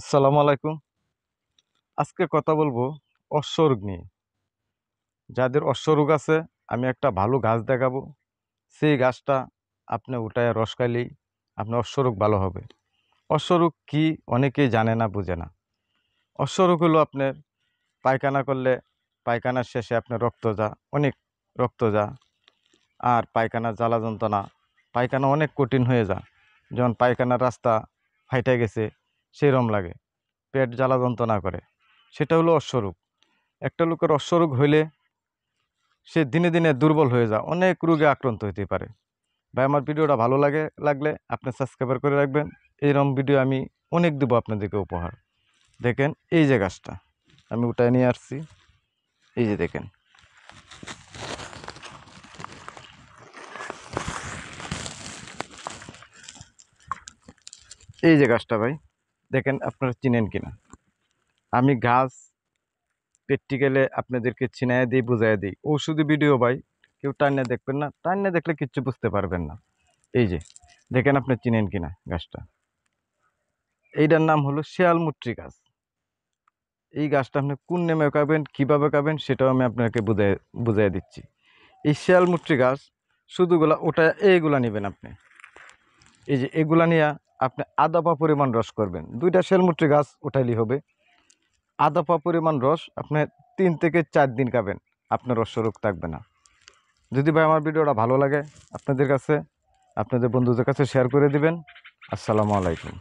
আসসালামু আলাইকুম আজকে কথা বলবো অশ্বরোগ নিয়ে যাদের অশ্বরোগ আছে আমি একটা ভালো গাছ দেখাবো সেই গাছটা আপনি উঠায় রস খাইলেই আপনার অশ্বরোগ ভালো হবে অশ্বরোগ কি অনেকেই জানে না বুঝে না অশ্বরোগ হলো আপনার পায়খানা করলে পায়খানার শেষে আপনার রক্ত যা অনেক রক্ত যা আর পায়খানা জ্বালা যন্ত্রণা পায়খানা অনেক কঠিন হয়ে যা যেমন পায়খানার রাস্তা ফাইটে গেছে সেরম লাগে পেট জ্বালা যন্ত্রণা করে সেটা হলো অশ্বরোগ একটা লোকের অশ্বরোগ হইলে সে দিনে দিনে দুর্বল হয়ে যায় অনেক রোগে আক্রান্ত হতে পারে ভাই আমার ভিডিওটা ভালো লাগে লাগলে আপনি সাবস্ক্রাইবার করে রাখবেন এইরকম ভিডিও আমি অনেক দেবো আপনাদেরকে উপহার দেখেন এই যে গাছটা আমি ওটাই নিয়ে আসছি এই যে দেখেন এই যে গাছটা ভাই দেখেন আপনারা চিনেন কিনা আমি গাছ গেলে আপনাদেরকে চিনাই দিই বুঝাই দিই ঔষধি ভিডিও ভাই কেউ টাইনে দেখবেন না টাইনে দেখলে কিচ্ছু বুঝতে পারবেন না এই যে দেখেন আপনি চিনেন কিনা গাছটা এইটার নাম হলো শিয়ালমুট্রি গাছ এই গাছটা আপনি কোন নেমে কাবেন কীভাবে কাবেন সেটাও আমি আপনাকে বুঝাই বুঝাই দিচ্ছি এই শিয়ালমুট্রি গাছ শুধুগুলা ওটা এইগুলা নেবেন আপনি এই যে এগুলা নিয়ে আপনি আদাপা পরিমাণ রস করবেন দুইটা শেলমুট্রি গাছ উঠাইলি হবে আদাপা পরিমাণ রস আপনি তিন থেকে চার দিন খাবেন আপনার রোগ থাকবে না যদি ভাই আমার ভিডিওটা ভালো লাগে আপনাদের কাছে আপনাদের বন্ধুদের কাছে শেয়ার করে দিবেন আসসালামু আলাইকুম